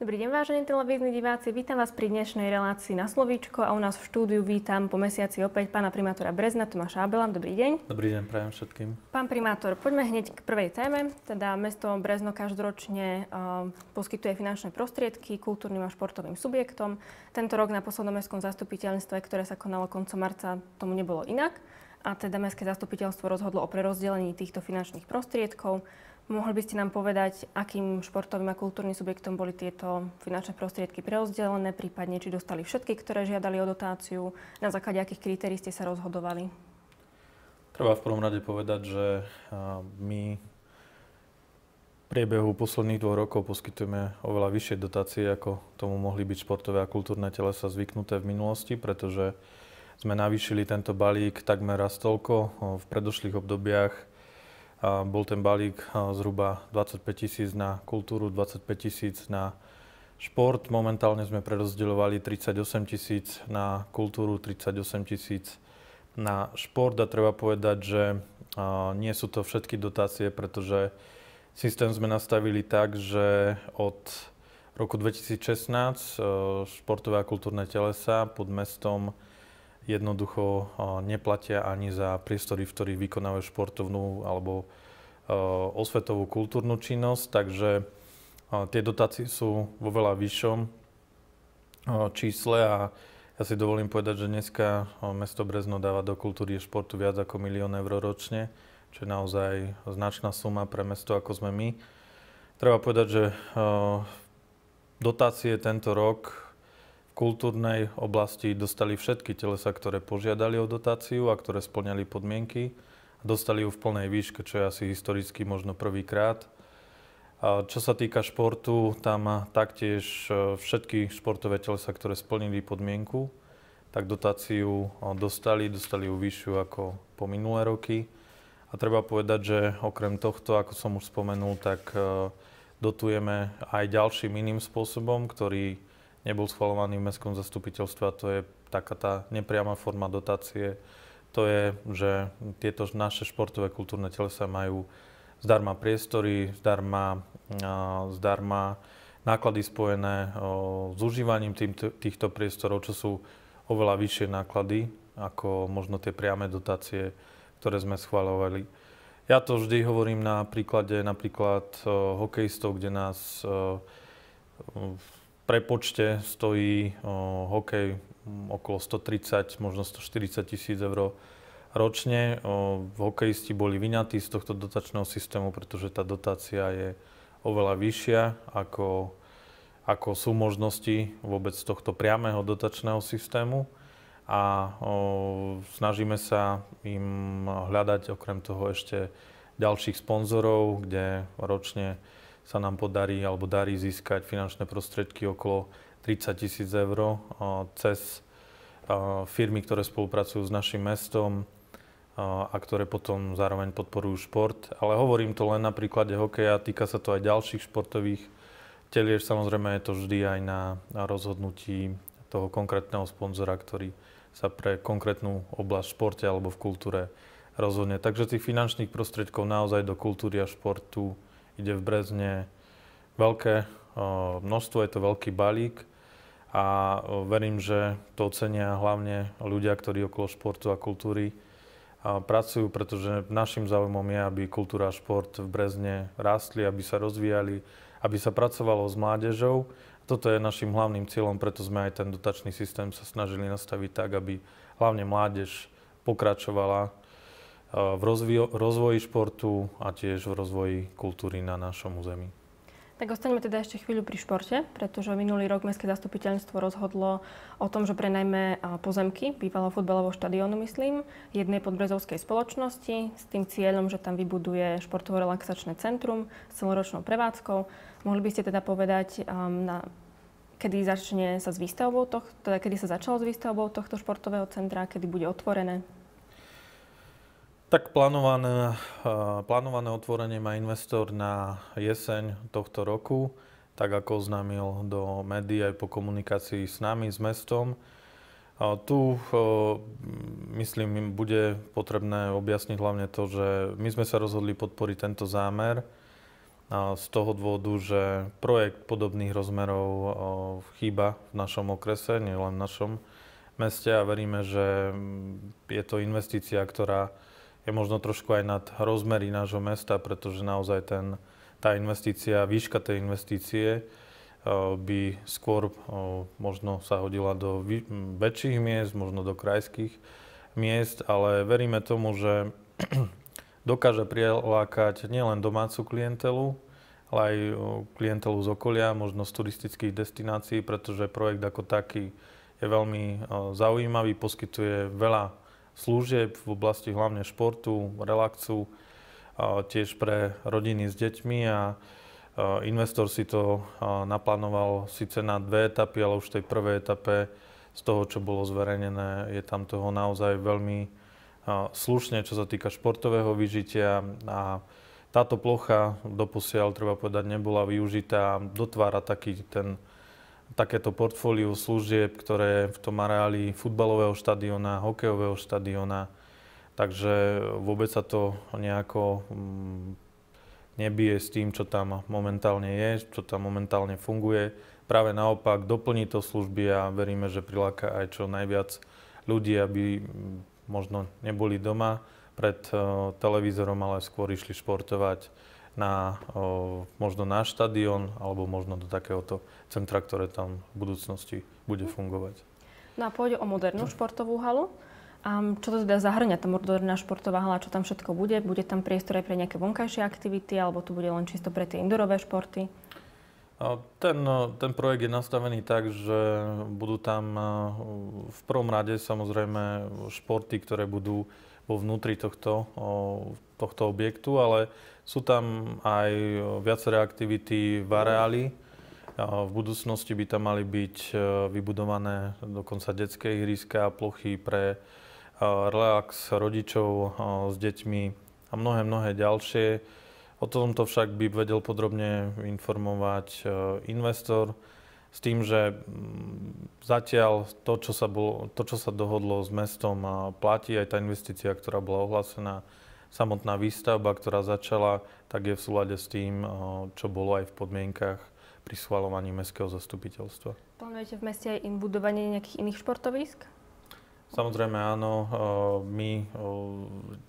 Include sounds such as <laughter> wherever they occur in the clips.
Dobrý deň, vážení televízni diváci. Vítam vás pri dnešnej relácii na Slovíčko a u nás v štúdiu vítam po mesiaci opäť pána primátora Brezna Tomáša Abela. Dobrý deň. Dobrý deň, prajem všetkým. Pán primátor, poďme hneď k prvej téme. Teda mesto Brezno každoročne uh, poskytuje finančné prostriedky kultúrnym a športovým subjektom. Tento rok na poslednom mestskom zastupiteľstve, ktoré sa konalo koncom marca, tomu nebolo inak. A teda mestské zastupiteľstvo rozhodlo o prerozdelení týchto finančných prostriedkov. Mohli by ste nám povedať, akým športovým a kultúrnym subjektom boli tieto finančné prostriedky preozdelené, prípadne či dostali všetky, ktoré žiadali o dotáciu, na základe akých kritérií ste sa rozhodovali? Treba v prvom rade povedať, že my v priebehu posledných dvoch rokov poskytujeme oveľa vyššie dotácie, ako tomu mohli byť športové a kultúrne telesa zvyknuté v minulosti, pretože sme navýšili tento balík takmer raz toľko. V predošlých obdobiach bol ten balík zhruba 25 tisíc na kultúru, 25 tisíc na šport. Momentálne sme prerozdeľovali 38 tisíc na kultúru, 38 tisíc na šport a treba povedať, že nie sú to všetky dotácie, pretože systém sme nastavili tak, že od roku 2016 e, športové a kultúrne telesa pod mestom jednoducho neplatia ani za priestory, v ktorých vykonávajú športovnú alebo e, osvetovú kultúrnu činnosť, takže e, tie dotácie sú vo veľa vyššom e, čísle a ja si dovolím povedať, že dneska mesto Brezno dáva do kultúry a športu viac ako milión eur ročne, čo je naozaj značná suma pre mesto, ako sme my. Treba povedať, že dotácie tento rok v kultúrnej oblasti dostali všetky telesa, ktoré požiadali o dotáciu a ktoré splňali podmienky. Dostali ju v plnej výške, čo je asi historicky možno prvýkrát. Čo sa týka športu, tam taktiež e, všetky športové telesa, ktoré splnili podmienku, tak dotáciu e, dostali, dostali ju vyššiu ako po minulé roky. A treba povedať, že okrem tohto, ako som už spomenul, tak e, dotujeme aj ďalším iným spôsobom, ktorý nebol schvalovaný v mestskom zastupiteľstve a to je taká tá nepriama forma dotácie. To je, že tieto naše športové kultúrne telesa majú zdarma priestory, zdarma, zdarma náklady spojené s užívaním týchto priestorov, čo sú oveľa vyššie náklady ako možno tie priame dotácie, ktoré sme schváľovali. Ja to vždy hovorím na príklade napríklad hokejistov, kde nás prepočte stojí o, hokej okolo 130, možno 140 tisíc eur ročne. O, hokejisti boli vyňatí z tohto dotačného systému, pretože tá dotácia je oveľa vyššia ako, ako sú možnosti vôbec tohto priamého dotačného systému a o, snažíme sa im hľadať okrem toho ešte ďalších sponzorov, kde ročne sa nám podarí alebo darí získať finančné prostriedky okolo 30 tisíc eur cez firmy, ktoré spolupracujú s našim mestom a ktoré potom zároveň podporujú šport. Ale hovorím to len na príklade hokeja, týka sa to aj ďalších športových telieš. Samozrejme je to vždy aj na, rozhodnutí toho konkrétneho sponzora, ktorý sa pre konkrétnu oblasť v športe alebo v kultúre rozhodne. Takže tých finančných prostriedkov naozaj do kultúry a športu ide v Brezne veľké množstvo, je to veľký balík a verím, že to ocenia hlavne ľudia, ktorí okolo športu a kultúry pracujú, pretože našim záujmom je, aby kultúra a šport v Brezne rástli, aby sa rozvíjali, aby sa pracovalo s mládežou. toto je našim hlavným cieľom, preto sme aj ten dotačný systém sa snažili nastaviť tak, aby hlavne mládež pokračovala v rozvio- rozvoji športu a tiež v rozvoji kultúry na našom území. Tak ostaňme teda ešte chvíľu pri športe, pretože minulý rok Mestské zastupiteľstvo rozhodlo o tom, že prenajme pozemky bývalého futbalového štadiónu, myslím, jednej podbrezovskej spoločnosti s tým cieľom, že tam vybuduje športovo-relaxačné centrum s celoročnou prevádzkou. Mohli by ste teda povedať, um, na, kedy začne sa s výstavbou tohto, teda kedy sa začalo s výstavbou tohto športového centra, kedy bude otvorené? Tak plánované, eh, plánované otvorenie má investor na jeseň tohto roku, tak ako oznámil do médií aj po komunikácii s nami, s mestom. Tu, eh, myslím, bude potrebné objasniť hlavne to, že my sme sa rozhodli podporiť tento zámer z toho dôvodu, že projekt podobných rozmerov eh, chýba v našom okrese, nielen v našom meste a veríme, že mm, je to investícia, ktorá je možno trošku aj nad rozmery nášho mesta, pretože naozaj ten, tá investícia, výška tej investície eh, by skôr eh, možno sa hodila do väčších miest, možno do krajských miest, ale veríme tomu, že <clears throat> dokáže prilákať nielen domácu klientelu, ale aj eh, klientelu z okolia, možno z turistických destinácií, pretože projekt ako taký je veľmi zaujímavý, poskytuje veľa služieb v oblasti hlavne športu, relaxu, tiež pre rodiny s deťmi a investor si to naplánoval síce na dve etapy, ale už v tej prvej etape z toho, čo bolo zverejnené, je tam toho naozaj veľmi slušne, čo sa týka športového vyžitia a táto plocha doposiaľ, treba povedať, nebola využitá, dotvára taký ten takéto portfóliu služieb, ktoré v tom areáli futbalového štadiona, hokejového štadiona, takže vôbec sa to nejako mm, nebije s tým, čo tam momentálne je, čo tam momentálne funguje. Práve naopak, doplní to služby a veríme, že priláka aj čo najviac ľudí, aby mm, možno neboli doma pred eh, televízorom, ale skôr išli športovať, na, o, možno na štadión alebo možno do takéhoto centra, ktoré tam v budúcnosti bude mhm. fungovať. No a pôjde o modernú športovú halu. A čo to teda zahrňa tá moderná športová hala, čo tam všetko bude? Bude tam priestor aj pre nejaké vonkajšie aktivity, alebo tu bude len čisto pre tie indorové športy? Ten, ten projekt je nastavený tak, že budú tam v prvom rade samozrejme športy, ktoré budú vo vnútri tohto, tohto objektu, ale sú tam aj viaceré aktivity v areáli. V budúcnosti by tam mali byť e, vybudované dokonca detské ihriska, plochy pre e, relax rodičov e, s deťmi a mnohé, mnohé ďalšie. O tomto však by vedel podrobne informovať investor s tým, že mm, zatiaľ to, čo sa, bolo, to, čo sa dohodlo s mestom, platí aj tá investícia, ktorá bola ohlásená, Samotná výstavba, ktorá začala, tak je v súlade s tým, eh, čo bolo aj v podmienkach pri schvalovaní mestského zastupiteľstva. Plánujete v meste aj budovanie nejakých iných športovisk? Samozrejme áno. Eh, my eh,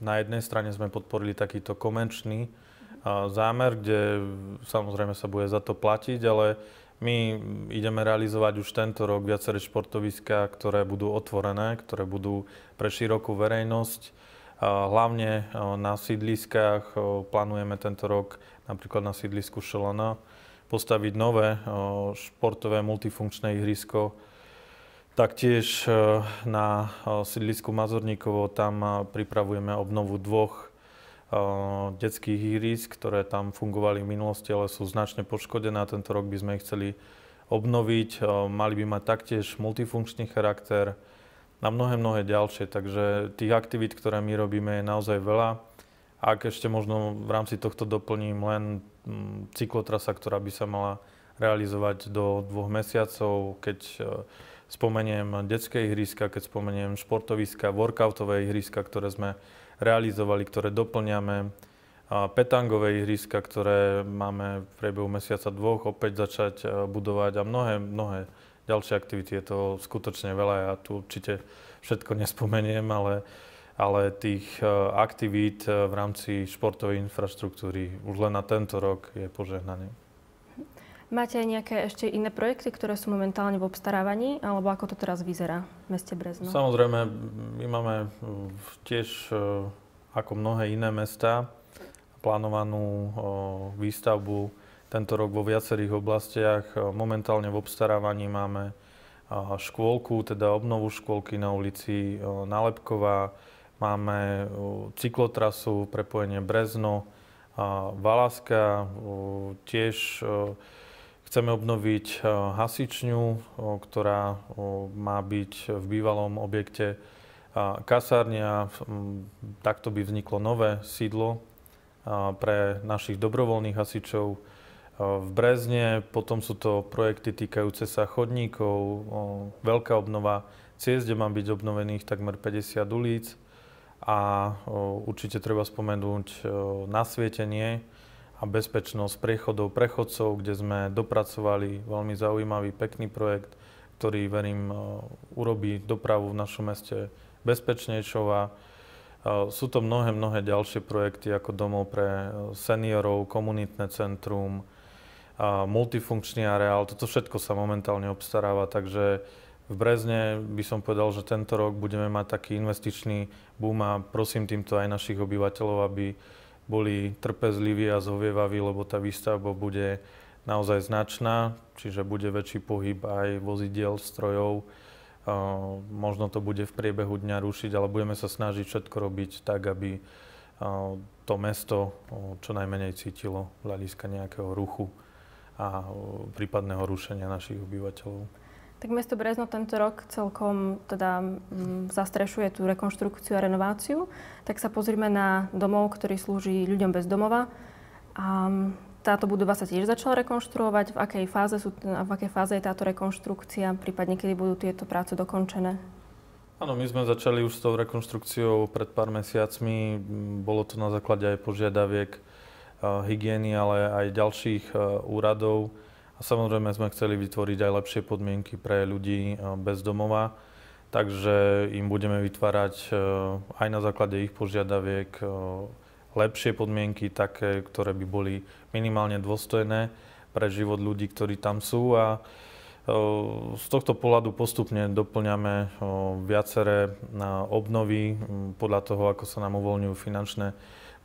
na jednej strane sme podporili takýto komenčný zámer, kde samozrejme sa bude za to platiť, ale my ideme realizovať už tento rok viaceré športoviská, ktoré budú otvorené, ktoré budú pre širokú verejnosť Hlavne e, na sídliskách e, plánujeme tento rok napríklad na sídlisku Šelana postaviť nové e, športové multifunkčné ihrisko. Taktiež na sídlisku Mazorníkovo tam pripravujeme obnovu dvoch detských ihrisk, ktoré tam fungovali v minulosti, ale sú značne poškodené a tento rok by sme ich chceli obnoviť. Mali by mať taktiež multifunkčný charakter, na mnohé, mnohé ďalšie. Takže tých aktivít, ktoré my robíme, je naozaj veľa. Ak ešte možno v rámci tohto doplním len mm, cyklotrasa, ktorá by sa mala realizovať do dvoch mesiacov, keď e, spomeniem detské ihriska, keď spomeniem športoviska, workoutové ihriska, ktoré sme realizovali, ktoré doplňame, petangové ihriska, ktoré máme v priebehu mesiaca dvoch opäť začať e, budovať a mnohé, mnohé ďalšie aktivity. Je to skutočne veľa, ja tu určite všetko nespomeniem, ale, ale tých e, aktivít e, v rámci športovej infraštruktúry už len na tento rok je požehnanie. Máte aj nejaké ešte iné projekty, ktoré sú momentálne v obstarávaní, alebo ako to teraz vyzerá v meste Brezno? Samozrejme, my máme e, tiež, ako mnohé iné mesta, plánovanú výstavbu tento rok vo viacerých oblastiach. E, momentálne v obstarávaní máme e, škôlku, teda obnovu škôlky na ulici e, Nalepková. Máme cyklotrasu, prepojenie Brezno, Valaska. Tiež chceme obnoviť hasičňu, ktorá má byť v bývalom objekte kasárnia. Takto by vzniklo nové sídlo pre našich dobrovoľných hasičov v Brezne, potom sú to projekty týkajúce sa chodníkov, veľká obnova ciest, kde má byť obnovených takmer 50 ulic a určite treba spomenúť nasvietenie a bezpečnosť priechodov prechodcov, kde sme dopracovali veľmi zaujímavý, pekný projekt, ktorý, verím, urobí dopravu v našom meste bezpečnejšou a sú to mnohé, mnohé ďalšie projekty ako domov pre seniorov, komunitné centrum, multifunkčný areál, toto všetko sa momentálne obstaráva, takže v Brezne by som povedal, že tento rok budeme mať taký investičný boom a prosím týmto aj našich obyvateľov, aby boli trpezliví a zhovievaví, lebo tá výstavba bude naozaj značná, čiže bude väčší pohyb aj vozidiel, strojov. Možno to bude v priebehu dňa rušiť, ale budeme sa snažiť všetko robiť tak, aby to mesto čo najmenej cítilo hľadiska nejakého ruchu a prípadného rušenia našich obyvateľov. Tak mesto Brezno tento rok celkom teda zastrešuje tú rekonštrukciu a renováciu. Tak sa pozrime na domov, ktorý slúži ľuďom bez domova. A táto budova sa tiež začala rekonštruovať. V akej fáze, sú, v akej fáze je táto rekonštrukcia, prípadne kedy budú tieto práce dokončené? Áno, my sme začali už s tou rekonštrukciou pred pár mesiacmi. Bolo to na základe aj požiadaviek Eh, hygieny, ale aj ďalších eh, úradov. A samozrejme sme chceli vytvoriť aj lepšie podmienky pre ľudí eh, bez domova, takže im budeme vytvárať aj na základe ich požiadaviek lepšie podmienky, také, ktoré by boli minimálne dôstojné pre život ľudí, ktorí tam sú. A z tohto pohľadu postupne doplňame viaceré obnovy hm, podľa toho, ako sa nám uvoľňujú finančné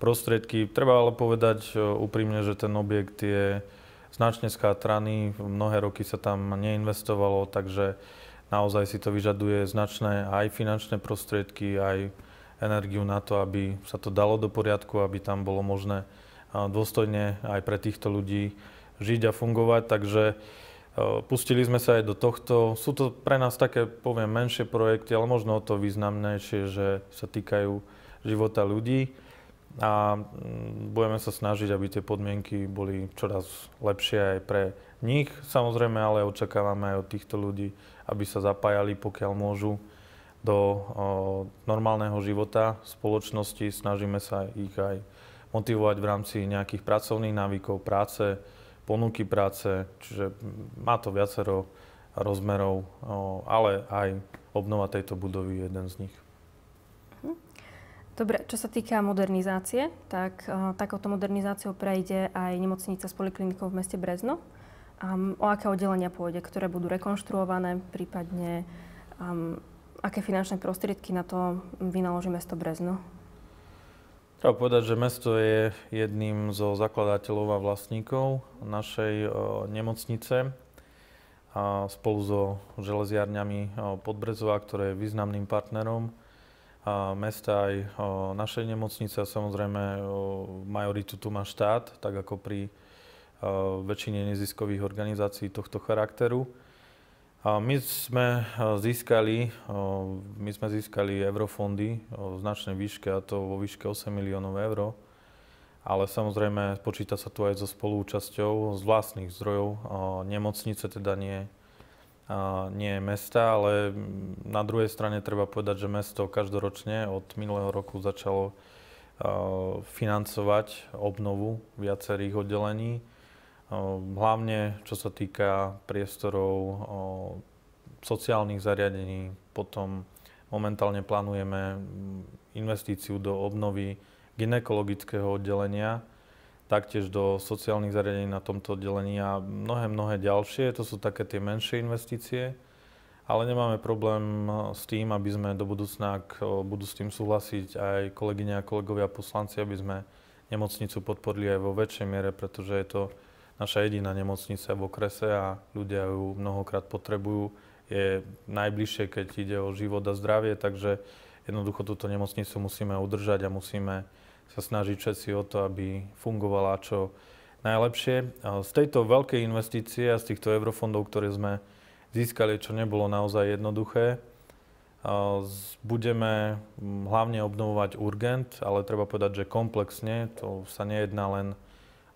prostriedky. Treba ale povedať e, úprimne, že ten objekt je značne skátraný, mnohé roky sa tam neinvestovalo, takže naozaj si to vyžaduje značné aj finančné prostriedky, aj energiu na to, aby sa to dalo do poriadku, aby tam bolo možné dôstojne aj pre týchto ľudí žiť a fungovať. Takže e, pustili sme sa aj do tohto. Sú to pre nás také, poviem, menšie projekty, ale možno o to významnejšie, že sa týkajú života ľudí a mm, budeme sa snažiť, aby tie podmienky boli čoraz lepšie aj pre nich. Samozrejme, ale očakávame aj od týchto ľudí, aby sa zapájali, pokiaľ môžu, do o, normálneho života spoločnosti. Snažíme sa ich aj motivovať v rámci nejakých pracovných návykov, práce, ponuky práce, čiže mm, má to viacero rozmerov, o, ale aj obnova tejto budovy je jeden z nich. Dobre, čo sa týka modernizácie, tak uh, eh, takouto modernizáciou prejde aj nemocnica s poliklinikou v meste Brezno. Um, o aké oddelenia pôjde, ktoré budú rekonštruované, prípadne um, aké finančné prostriedky na to vynaloží mesto Brezno? Treba povedať, že mesto je jedným zo zakladateľov a vlastníkov našej uh, nemocnice a spolu so železiarňami eh, Podbrezová, ktoré je významným partnerom mesta, aj našej nemocnice a samozrejme majoritu tu má štát, tak ako pri väčšine neziskových organizácií tohto charakteru. A my sme e, získali, my sme získali eurofondy v značnej výške, a to vo výške 8 miliónov eur, ale samozrejme počíta sa tu aj so spolúčasťou z vlastných zdrojov nemocnice, teda nie nie mesta, ale na druhej strane treba povedať, že mesto každoročne od minulého roku začalo financovať obnovu viacerých oddelení. Hlavne čo sa týka priestorov sociálnych zariadení, potom momentálne plánujeme investíciu do obnovy ginekologického oddelenia, taktiež do sociálnych zariadení na tomto oddelení a mnohé, mnohé ďalšie. To sú také tie menšie investície, ale nemáme problém eh, s tým, aby sme do budúcna, ak eh, budú s tým súhlasiť aj kolegyne a kolegovia poslanci, aby sme nemocnicu podporili aj vo väčšej miere, pretože je to naša jediná nemocnica v okrese a ľudia ju mnohokrát potrebujú. Je najbližšie, keď ide o život a zdravie, takže jednoducho túto nemocnicu musíme udržať a musíme sa snaží Česi o to, aby fungovala čo najlepšie. Z tejto veľkej investície a z týchto eurofondov, ktoré sme získali, čo nebolo naozaj jednoduché, budeme hlavne obnovovať urgent, ale treba povedať, že komplexne. To sa nejedná len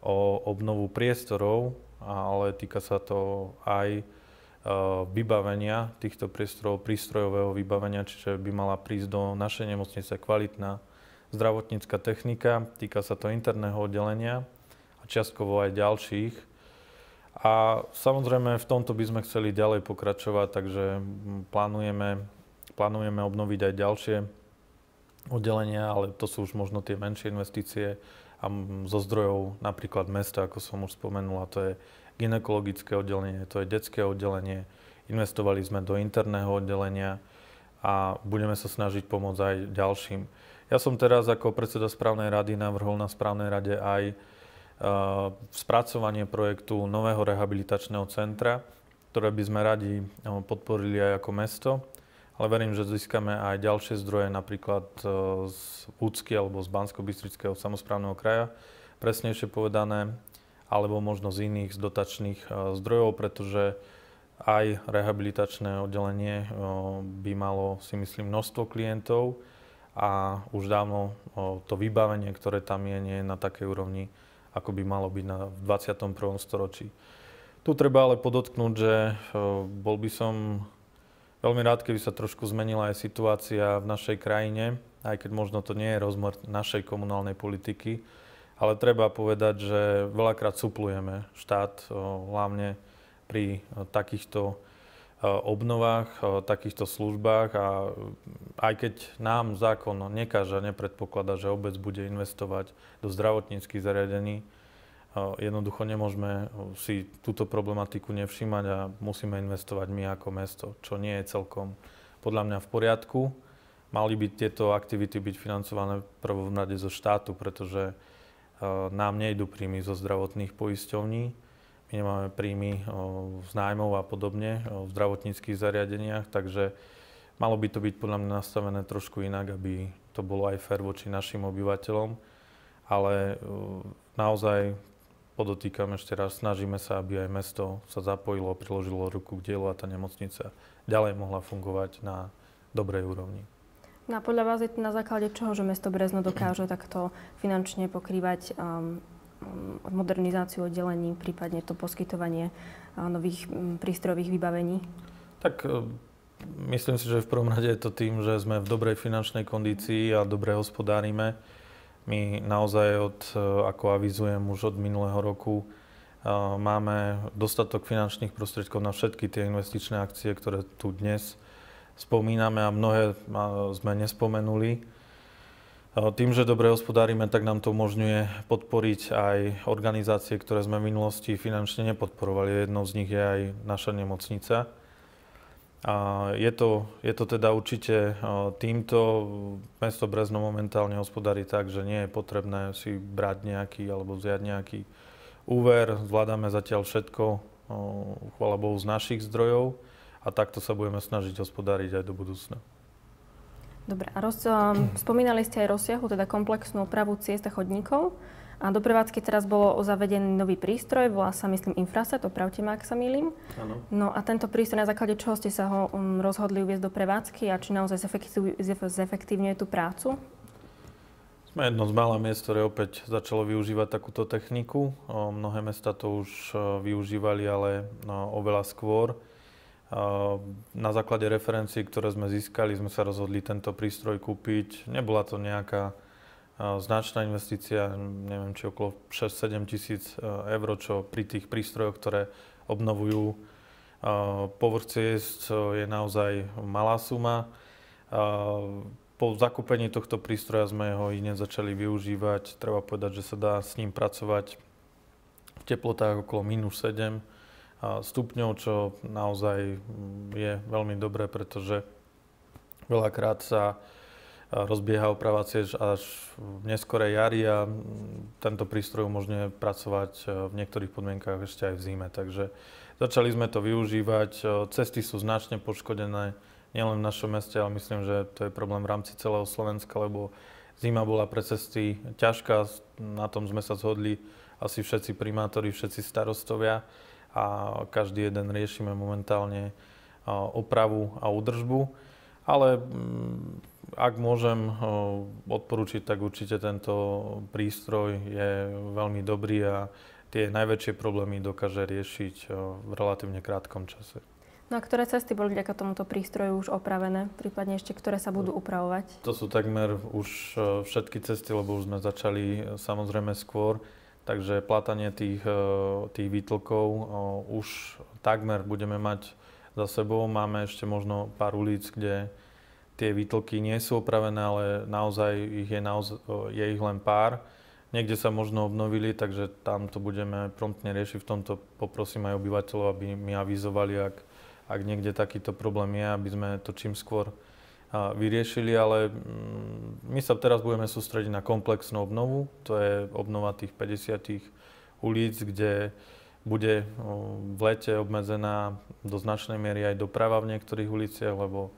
o obnovu priestorov, ale týka sa to aj e, vybavenia týchto priestorov, prístrojového vybavenia, čiže by mala prísť do našej nemocnice kvalitná zdravotnícka technika, týka sa to interného oddelenia a čiastkovo aj ďalších. A samozrejme v tomto by sme chceli ďalej pokračovať, takže mm, plánujeme, plánujeme obnoviť aj ďalšie oddelenia, ale to sú už možno tie menšie investície a mm, zo zdrojov napríklad mesta, ako som už spomenul, a to je ginekologické oddelenie, to je detské oddelenie, investovali sme do interného oddelenia a budeme sa snažiť pomôcť aj ďalším. Ja som teraz ako predseda správnej rady navrhol na správnej rade aj e, spracovanie projektu nového rehabilitačného centra, ktoré by sme radi e, podporili aj ako mesto, ale verím, že získame aj ďalšie zdroje, napríklad e, z Úcky alebo z Bansko-Bystrického samozprávneho kraja, presnejšie povedané, alebo možno z iných z dotačných zdrojov, pretože aj rehabilitačné oddelenie by malo, si myslím, množstvo klientov, a už dávno to vybavenie, ktoré tam je, nie je na takej úrovni, ako by malo byť na 21. storočí. Tu treba ale podotknúť, že bol by som veľmi rád, keby sa trošku zmenila aj situácia v našej krajine, aj keď možno to nie je rozmer našej komunálnej politiky, ale treba povedať, že veľakrát suplujeme štát, hlavne pri takýchto Eh, obnovách, eh, takýchto službách a eh, aj keď nám zákon nekáže, nepredpokladá, že obec bude investovať do zdravotníckých zariadení, jednoducho nemôžeme si túto problematiku nevšímať a musíme investovať my ako mesto, čo nie je celkom podľa mňa v poriadku. Mali by tieto aktivity byť financované prvom rade zo štátu, pretože nám nejdu príjmy zo zdravotných poisťovní my nemáme príjmy eh, z nájmov a podobne eh, v zdravotníckých zariadeniach, takže malo by to byť podľa mňa nastavené trošku inak, aby to bolo aj fér voči našim obyvateľom, ale eh, naozaj podotýkam ešte raz, snažíme sa, aby aj mesto sa zapojilo, priložilo ruku k dielu a tá nemocnica ďalej mohla fungovať na dobrej úrovni. No a podľa vás je to na základe čoho, že mesto Brezno dokáže takto finančne pokrývať um, Mm, modernizáciu oddelení, prípadne to poskytovanie nových mm, prístrojových vybavení? Tak e, myslím si, že v prvom rade je to tým, že sme v dobrej finančnej kondícii a dobre hospodárime. My naozaj, od, e, ako avizujem už od minulého roku, e, máme dostatok finančných prostriedkov na všetky tie investičné akcie, ktoré tu dnes spomíname a mnohé sme nespomenuli. E, tým, že dobre hospodárime, tak nám to umožňuje podporiť aj organizácie, ktoré sme v minulosti finančne nepodporovali. Jednou z nich je aj naša nemocnica. A je to, je to teda určite e, týmto. Mesto Brezno momentálne hospodári tak, že nie je potrebné si brať nejaký alebo vziať nejaký úver. Zvládame zatiaľ všetko, e, chvála Bohu, z našich zdrojov a takto sa budeme snažiť hospodáriť aj do budúcna. Dobre, a roz, um, spomínali ste aj rozsiahu, teda komplexnú opravu ciest a chodníkov. A do prevádzky teraz bolo zavedený nový prístroj, volá sa myslím Infraset, opravte ma, ak sa milím. Ano. No a tento prístroj, na základe čoho ste sa ho um, rozhodli uviezť do prevádzky a či naozaj zefektívňuje tú prácu? Sme jedno z mála miest, ktoré opäť začalo využívať takúto techniku. O, mnohé mesta to už o, e, využívali, ale no, oveľa skôr. Ehm, na základe referencií, ktoré sme získali, sme sa rozhodli tento prístroj kúpiť. Nebola to nejaká e, značná investícia, neviem, či okolo 6-7 tisíc e, eur, čo pri tých prístrojoch, ktoré obnovujú e, povrch ciest, je naozaj malá suma. Po zakúpení tohto prístroja sme ho hneď začali využívať. Treba povedať, že sa dá s ním pracovať v teplotách okolo minus 7 stupňov, čo naozaj mm, je veľmi dobré, pretože veľakrát sa rozbieha oprava tiež až v neskorej jari a mm, tento prístroj umožňuje pracovať e, v niektorých podmienkách ešte aj v zime. Takže začali sme to využívať. E, cesty sú značne poškodené, nielen v našom meste, ale myslím, že to je problém v rámci celého Slovenska, lebo zima bola pre cesty ťažká, na tom sme sa zhodli asi všetci primátori, všetci starostovia a každý jeden riešime momentálne opravu a údržbu. Ale mm, ak môžem odporúčiť, tak určite tento prístroj je veľmi dobrý a tie najväčšie problémy dokáže riešiť v relatívne krátkom čase. No a ktoré cesty boli vďaka tomuto prístroju už opravené, prípadne ešte ktoré sa budú upravovať? To sú takmer už všetky cesty, lebo už sme začali samozrejme skôr takže plátanie tých, e, tých výtlkov e, už takmer budeme mať za sebou. Máme ešte možno pár ulic, kde tie výtlky nie sú opravené, ale naozaj ich je, naozaj, e, je ich len pár. Niekde sa možno obnovili, takže tam to budeme promptne riešiť. V tomto poprosím aj obyvateľov, aby mi avizovali, ak, ak niekde takýto problém je, aby sme to čím skôr vyriešili, ale mm, my sa teraz budeme sústrediť na komplexnú obnovu. To je obnova tých 50 ulic, kde bude v lete obmedzená do značnej miery aj doprava v niektorých uliciach, lebo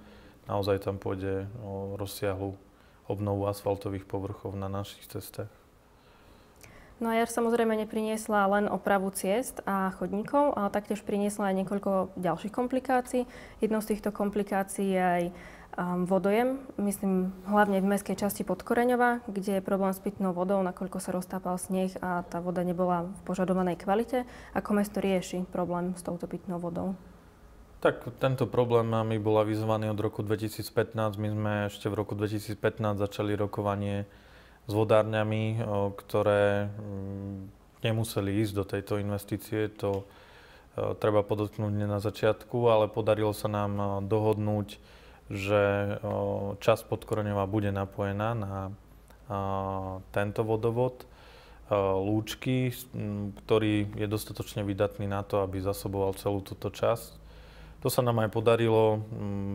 naozaj tam pôjde o rozsiahlu obnovu asfaltových povrchov na našich cestách. No a jar samozrejme nepriniesla len opravu ciest a chodníkov, ale taktiež priniesla aj niekoľko ďalších komplikácií. Jednou z týchto komplikácií je aj vodojem, myslím hlavne v mestskej časti Podkoreňova, kde je problém s pitnou vodou, nakoľko sa roztápal sneh a tá voda nebola v požadovanej kvalite. Ako mesto rieši problém s touto pitnou vodou? Tak tento problém mi bol avizovaný od roku 2015. My sme ešte v roku 2015 začali rokovanie s vodárňami, ktoré mm, nemuseli ísť do tejto investície. To treba podotknúť na začiatku, ale podarilo sa nám dohodnúť že časť Podkoreňová bude napojená na tento vodovod lúčky, ktorý je dostatočne vydatný na to, aby zasoboval celú túto časť. To sa nám aj podarilo.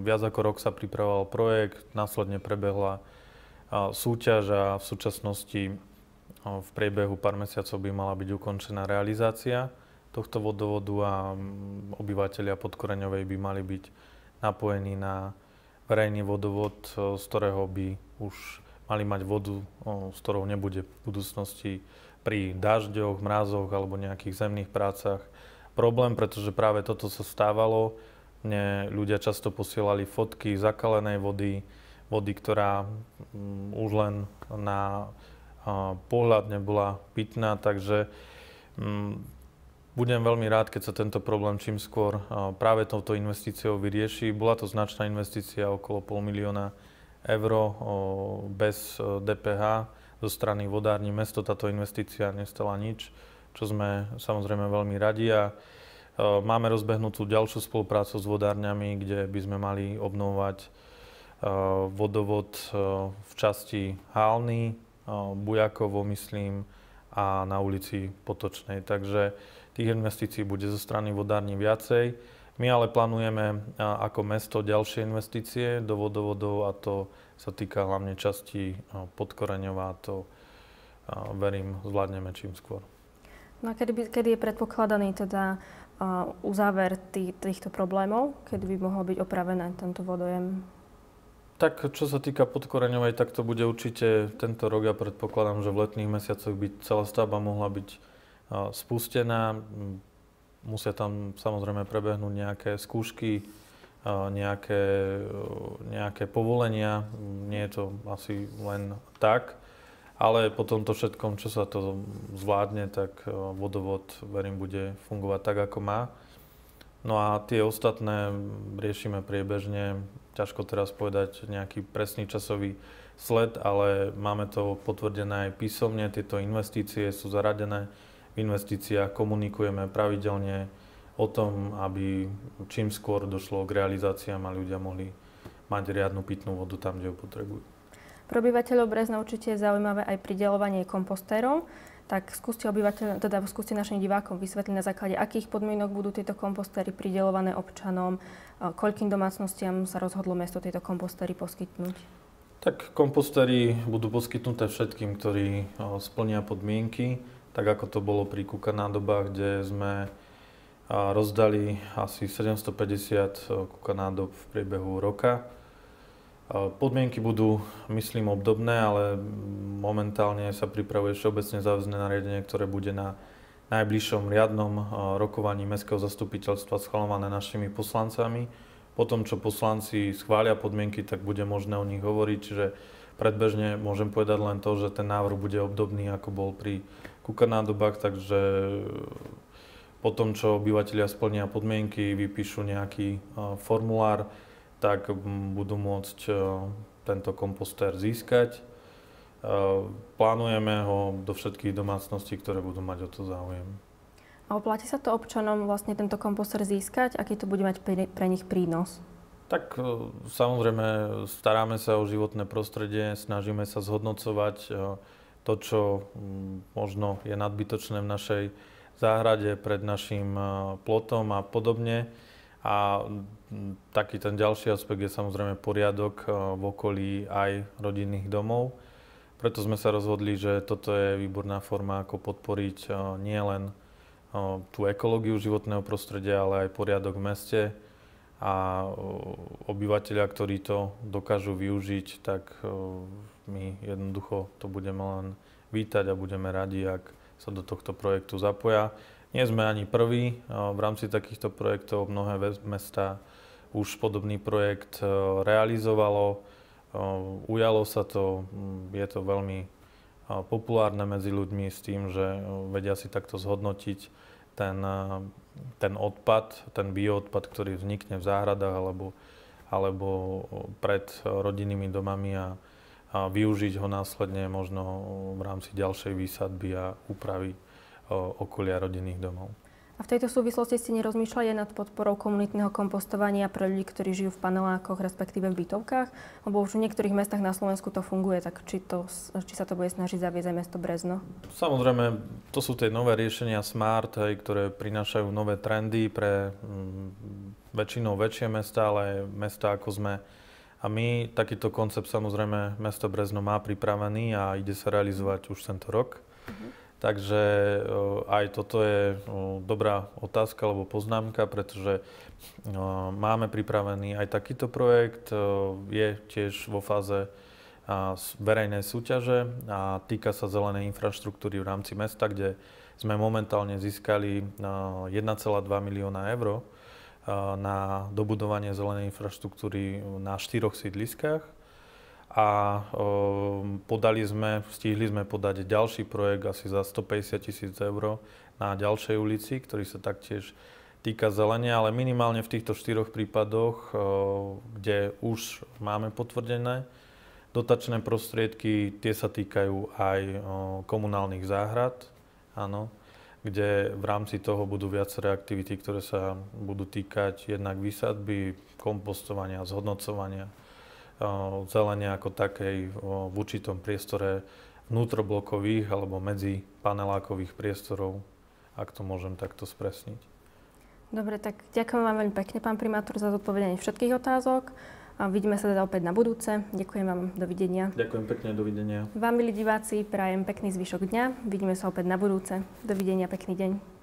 Viac ako rok sa pripravoval projekt, následne prebehla súťaž a v súčasnosti v priebehu pár mesiacov by mala byť ukončená realizácia tohto vodovodu a obyvateľia Podkoreňovej by mali byť napojení na verejný vodovod, eh, z ktorého by už mali mať vodu, eh, z ktorou nebude v budúcnosti pri dažďoch, mrázoch alebo nejakých zemných prácach problém, pretože práve toto sa stávalo. Mne ľudia často posielali fotky zakalenej vody, vody, ktorá mm, už len na eh, pohľad nebola pitná, takže mm, budem veľmi rád, keď sa tento problém čím skôr práve touto investíciou vyrieši. Bola to značná investícia okolo pol milióna eur bez e, DPH zo strany vodárni mesto. Táto investícia nestala nič, čo sme samozrejme veľmi radi a e, máme rozbehnutú ďalšiu spoluprácu s vodárňami, kde by sme mali obnovovať e, vodovod v časti Hálny, Bujakovo, myslím, a na ulici Potočnej. Takže Tých investícií bude zo strany vodárni viacej. My ale plánujeme ako mesto ďalšie investície do vodovodov a to sa týka hlavne časti podkoreňová to verím zvládneme čím skôr. No a kedy, by, kedy je predpokladaný teda uzáver tý, týchto problémov, kedy by mohol byť opravený tento vodojem? Tak čo sa týka podkoreňovej, tak to bude určite tento rok ja predpokladám, že v letných mesiacoch by celá stavba mohla byť spustená. Musia tam samozrejme prebehnúť nejaké skúšky, nejaké, nejaké povolenia. Nie je to asi len tak. Ale po tomto všetkom, čo sa to zvládne, tak e, vodovod, verím, bude fungovať tak, ako má. No a tie ostatné riešime priebežne. Ťažko teraz povedať nejaký presný časový sled, ale máme to potvrdené aj písomne. Tieto investície sú zaradené investíciách, komunikujeme pravidelne o tom, aby čím skôr došlo k realizáciám a ľudia mohli mať riadnu pitnú vodu tam, kde ju potrebujú. Pre obyvateľov Brezna určite je zaujímavé aj pridelovanie kompostérov. Tak skúste, obyvateľ, teda skúste našim divákom vysvetliť na základe, akých podmienok budú tieto kompostéry pridelované občanom, koľkým domácnostiam sa rozhodlo mesto tieto kompostéry poskytnúť. Tak kompostéry budú poskytnuté všetkým, ktorí splnia podmienky tak ako to bolo pri Kuka nádobách, kde sme rozdali asi 750 e, Kuka nádob v priebehu roka. E, podmienky budú, myslím, obdobné, ale momentálne sa pripravuje všeobecne záväzné nariadenie, ktoré bude na najbližšom riadnom e, rokovaní Mestského zastupiteľstva schvalované našimi poslancami. Po tom, čo poslanci schvália podmienky, tak bude možné o nich hovoriť, čiže predbežne môžem povedať len to, že ten návrh bude obdobný, ako bol pri kúka doba, takže eh, po tom, čo obyvateľia splnia podmienky, vypíšu nejaký eh, formulár, tak mm, budú môcť eh, tento kompostér získať. Plánujeme ho do všetkých domácností, ktoré budú mať o to záujem. A oplatí sa to občanom vlastne tento kompostér získať? Aký to bude mať pre nich prínos? Tak samozrejme staráme sa o životné prostredie, snažíme sa zhodnocovať to, čo mm, možno je nadbytočné v našej záhrade, pred našim plotom a podobne. A mm, taký ten ďalší aspekt je samozrejme poriadok v okolí aj rodinných domov. Preto sme sa rozhodli, že toto je výborná forma, ako podporiť nielen tú ekológiu životného prostredia, ale aj poriadok v meste, a e, obyvateľia, ktorí to dokážu využiť, tak e, my jednoducho to budeme len vítať a budeme radi, ak sa do tohto projektu zapoja. Nie sme ani prví. E, v rámci takýchto projektov mnohé mesta už podobný projekt realizovalo. Ujalo sa to, je to veľmi populárne medzi ľuďmi s tým, že vedia si takto zhodnotiť ten ten odpad, ten bioodpad, ktorý vznikne v záhradách alebo, alebo pred rodinnými domami a, a využiť ho následne možno v rámci ďalšej výsadby a úpravy okolia rodinných domov. A v tejto súvislosti ste nerozmýšľali nad podporou komunitného kompostovania pre ľudí, ktorí žijú v panelákoch, respektíve v bytovkách? Lebo už v niektorých mestách na Slovensku to funguje, tak či, to, či sa to bude snažiť zaviesť aj mesto Brezno? Samozrejme, to sú tie nové riešenia smart, hej, ktoré prinášajú nové trendy pre mm, väčšinou väčšie mesta, ale aj mesta ako sme. A my takýto koncept samozrejme mesto Brezno má pripravený a ide sa realizovať už tento rok. mm Takže aj toto je dobrá otázka alebo poznámka, pretože máme pripravený aj takýto projekt. Je tiež vo fáze verejnej súťaže a týka sa zelenej infraštruktúry v rámci mesta, kde sme momentálne získali 1,2 milióna eur na dobudovanie zelenej infraštruktúry na štyroch sídliskách a ehm, podali sme, stihli sme podať ďalší projekt asi za 150 tisíc eur na ďalšej ulici, ktorý sa taktiež týka zelenia, ale minimálne v týchto štyroch prípadoch, ehm, kde už máme potvrdené dotačné prostriedky, tie sa týkajú aj ehm, komunálnych záhrad, áno, kde v rámci toho budú viaceré aktivity, ktoré sa budú týkať jednak výsadby, kompostovania, zhodnocovania zelenia ako takej v určitom priestore vnútroblokových alebo medzi panelákových priestorov, ak to môžem takto spresniť. Dobre, tak ďakujem vám veľmi pekne, pán primátor, za zodpovedanie všetkých otázok. A vidíme sa teda opäť na budúce. Ďakujem vám, dovidenia. Ďakujem pekne, dovidenia. Vám, milí diváci, prajem pekný zvyšok dňa. Vidíme sa opäť na budúce. Dovidenia, pekný deň.